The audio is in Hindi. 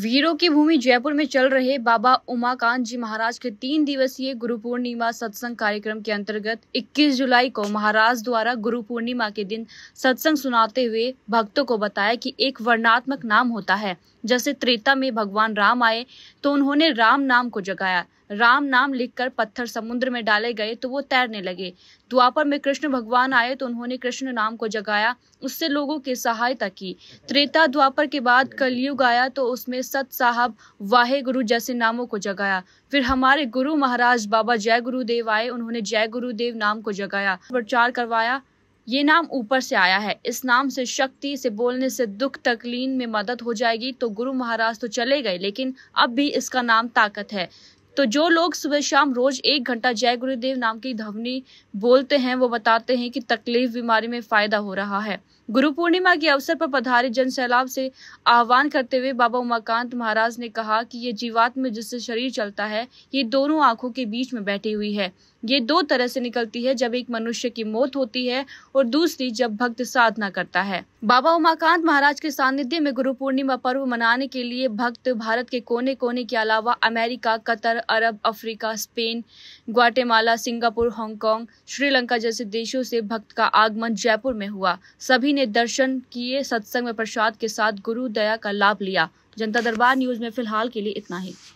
वीरों की भूमि जयपुर में चल रहे बाबा उमाकांत जी महाराज के तीन दिवसीय गुरु पूर्णिमा सत्संग कार्यक्रम के अंतर्गत 21 जुलाई को महाराज द्वारा गुरु पूर्णिमा के दिन सत्संग सुनाते हुए भक्तों को बताया कि एक वर्णात्मक नाम होता है जैसे त्रेता में भगवान राम आए तो उन्होंने राम नाम को जगाया राम नाम लिखकर पत्थर समुद्र में डाले गए तो वो तैरने लगे द्वापर में कृष्ण भगवान आए तो उन्होंने कृष्ण नाम को जगाया उससे लोगों की सहायता की त्रेता द्वापर के बाद कलयुग आया तो उसमें सत साहब वाहे गुरु जैसे नामों को जगाया फिर हमारे गुरु महाराज बाबा जय गुरुदेव आए उन्होंने जय गुरुदेव नाम को जगाया प्रचार करवाया ये नाम ऊपर से आया है इस नाम से शक्ति से बोलने से दुख तकलीन में मदद हो जाएगी तो गुरु महाराज तो चले गए लेकिन अब भी इसका नाम ताकत है तो जो लोग सुबह शाम रोज एक घंटा जय गुरुदेव नाम की ध्वनि बोलते हैं वो बताते हैं कि तकलीफ बीमारी में फायदा हो रहा है गुरु पूर्णिमा के अवसर पर पधारे जन सैलाब से आह्वान करते हुए बाबा उमाकांत महाराज ने कहा कि ये जीवात्म जिससे शरीर चलता है ये दोनों आंखों के बीच में बैठी हुई है ये दो तरह से निकलती है जब एक मनुष्य की मौत होती है और दूसरी जब भक्त साधना करता है बाबा उमाकांत महाराज के सानिध्य में गुरु पूर्णिमा पर्व मनाने के लिए भक्त भारत के कोने कोने के अलावा America Qatar Arab Africa Spain Guatemala Singapore Hong Kong Sri Lanka जैसे देशों से भक्त का आगमन जयपुर में हुआ सभी ने दर्शन किए सत्संग में प्रसाद के साथ गुरु दया का लाभ लिया जनता दरबार न्यूज में फिलहाल के लिए इतना ही